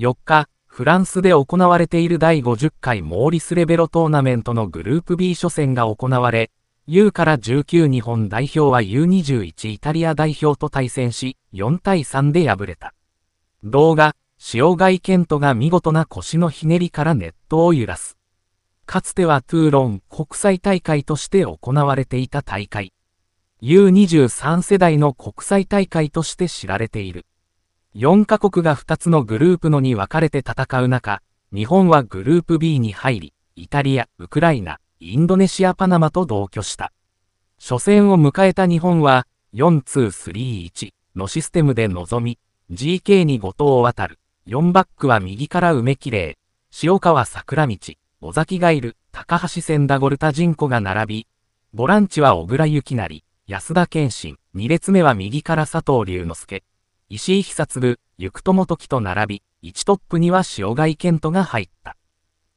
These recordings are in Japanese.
4日、フランスで行われている第50回モーリス・レベロトーナメントのグループ B 初戦が行われ、U から19日本代表は U21 イタリア代表と対戦し、4対3で敗れた。動画、塩貝健人が見事な腰のひねりからネットを揺らす。かつてはトゥーロン国際大会として行われていた大会。U23 世代の国際大会として知られている。4カ国が2つのグループのに分かれて戦う中、日本はグループ B に入り、イタリア、ウクライナ、インドネシア、パナマと同居した。初戦を迎えた日本は、4-2-3-1のシステムで臨み、GK に後藤を渡る、4バックは右から梅きれい、塩川桜道、尾崎ガイル、高橋千田ゴルタ人子が並び、ボランチは小倉幸成、安田健信、2列目は右から佐藤龍之介、石井久嗣、行く友時と並び、1トップには塩貝健人が入った。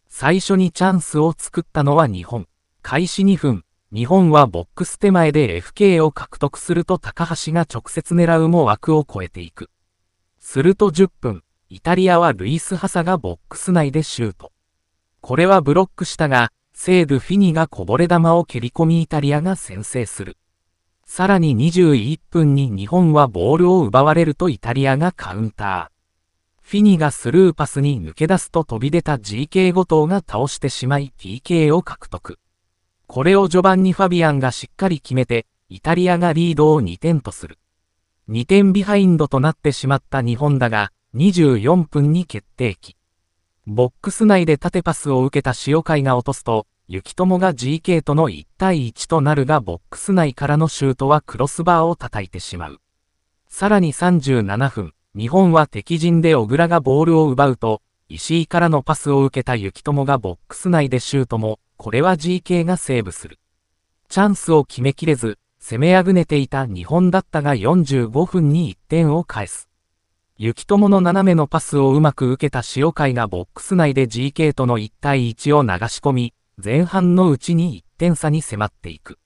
最初にチャンスを作ったのは日本。開始2分、日本はボックス手前で FK を獲得すると高橋が直接狙うも枠を超えていく。すると10分、イタリアはルイス・ハサがボックス内でシュート。これはブロックしたが、セール・フィニがこぼれ球を蹴り込みイタリアが先制する。さらに21分に日本はボールを奪われるとイタリアがカウンター。フィニがスルーパスに抜け出すと飛び出た GK 後藤が倒してしまい PK を獲得。これを序盤にファビアンがしっかり決めて、イタリアがリードを2点とする。2点ビハインドとなってしまった日本だが、24分に決定機。ボックス内で縦パスを受けた塩貝が落とすと、雪友が GK との1対1となるがボックス内からのシュートはクロスバーを叩いてしまう。さらに37分、日本は敵陣で小倉がボールを奪うと、石井からのパスを受けた雪友がボックス内でシュートも、これは GK がセーブする。チャンスを決めきれず、攻めあぐねていた日本だったが45分に1点を返す。雪友の斜めのパスをうまく受けた塩貝がボックス内で GK との1対1を流し込み、前半のうちに1点差に迫っていく。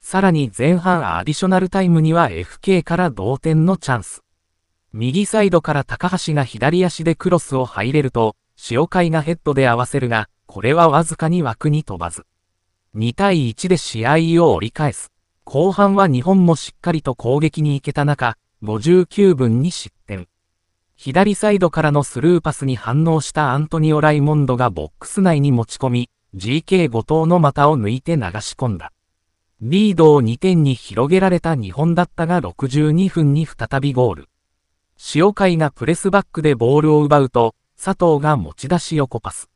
さらに前半アディショナルタイムには FK から同点のチャンス。右サイドから高橋が左足でクロスを入れると、塩貝がヘッドで合わせるが、これはわずかに枠に飛ばず。2対1で試合を折り返す。後半は日本もしっかりと攻撃に行けた中、59分に失点。左サイドからのスルーパスに反応したアントニオ・ライモンドがボックス内に持ち込み、GK 後藤の股を抜いて流し込んだ。リードを2点に広げられた日本だったが62分に再びゴール。塩貝がプレスバックでボールを奪うと、佐藤が持ち出し横パス。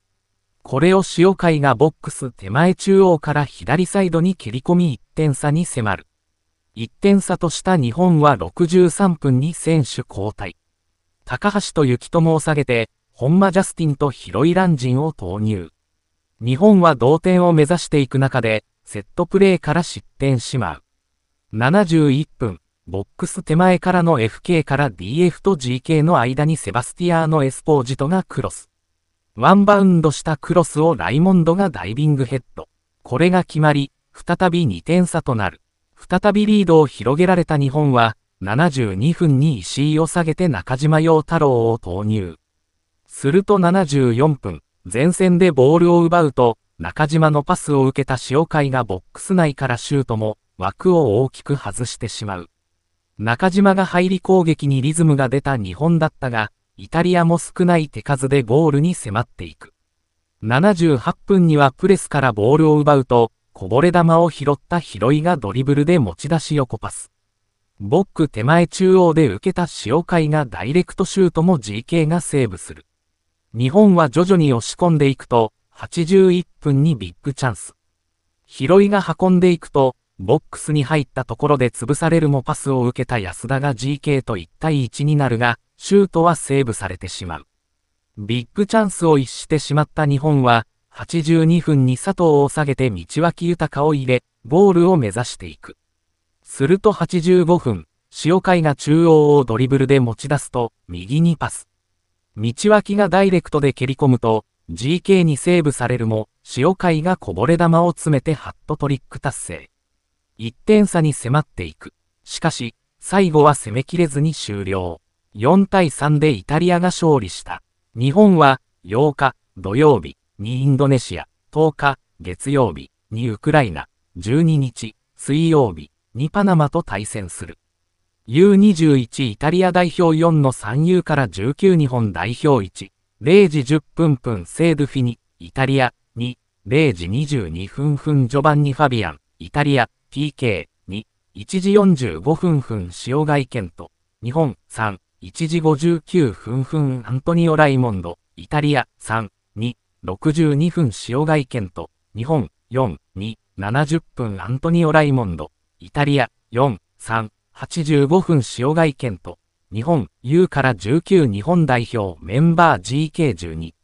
これを塩貝がボックス手前中央から左サイドに蹴り込み1点差に迫る。1点差とした日本は63分に選手交代。高橋と雪友を下げて、本間ジャスティンと広いランジンを投入。日本は同点を目指していく中で、セットプレーから失点しまう。71分、ボックス手前からの FK から DF と GK の間にセバスティアーノ・エスポージトがクロス。ワンバウンドしたクロスをライモンドがダイビングヘッド。これが決まり、再び2点差となる。再びリードを広げられた日本は、72分に石井を下げて中島洋太郎を投入。すると74分、前線でボールを奪うと、中島のパスを受けた塩貝がボックス内からシュートも枠を大きく外してしまう。中島が入り攻撃にリズムが出た日本だったが、イタリアも少ない手数でゴールに迫っていく。78分にはプレスからボールを奪うと、こぼれ球を拾った拾いがドリブルで持ち出し横パス。ボック手前中央で受けた塩貝がダイレクトシュートも GK がセーブする。日本は徐々に押し込んでいくと、81分にビッグチャンス。拾いが運んでいくと、ボックスに入ったところで潰されるもパスを受けた安田が GK と1対1になるが、シュートはセーブされてしまう。ビッグチャンスを逸してしまった日本は、82分に佐藤を下げて道脇豊を入れ、ゴールを目指していく。すると85分、塩貝が中央をドリブルで持ち出すと、右にパス。道脇がダイレクトで蹴り込むと、GK にセーブされるも、塩貝がこぼれ球を詰めてハットトリック達成。1点差に迫っていく。しかし、最後は攻めきれずに終了。4対3でイタリアが勝利した。日本は、8日、土曜日、にインドネシア、10日、月曜日、にウクライナ、12日、水曜日、にパナマと対戦する。U21 イタリア代表4の3 u から19日本代表1、0時10分分セールフィニ、イタリア2、0時22分分序盤にファビアン、イタリア PK2、1時45分分塩貝ンと、日本3、1時59分分アントニオ・ライモンド、イタリア3、2、62分塩貝ンと、日本4、2、70分アントニオ・ライモンド、イタリア4、3、85分塩貝健と、日本 U から19日本代表メンバー GK12。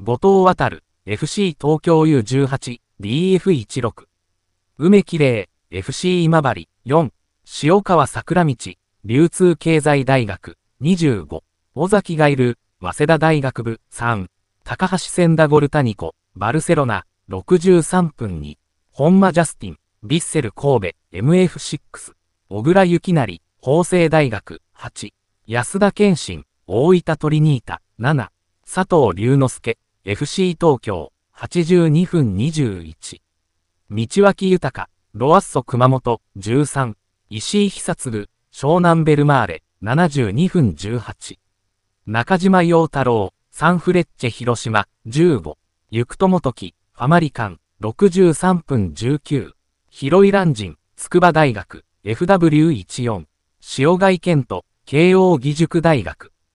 後藤渡 FC 東京 U18、DF16。梅木玲 FC 今治、4。塩川桜道、流通経済大学、25。尾崎がいる、早稲田大学部、3。高橋千田ゴルタニコ、バルセロナ、63分に、本間ジャスティン、ヴィッセル神戸、MF6。小倉幸成、法政大学、8、安田健信、大分トリニータ、7、佐藤龍之介、FC 東京、82分21。道脇豊、ロアッソ熊本、13、石井久嗣、湘南ベルマーレ、72分18。中島洋太郎、サンフレッチェ広島、15、行とき、ファマリカン、63分19。広井ジ人、筑波大学、FW14、塩貝健人、慶応義塾大学。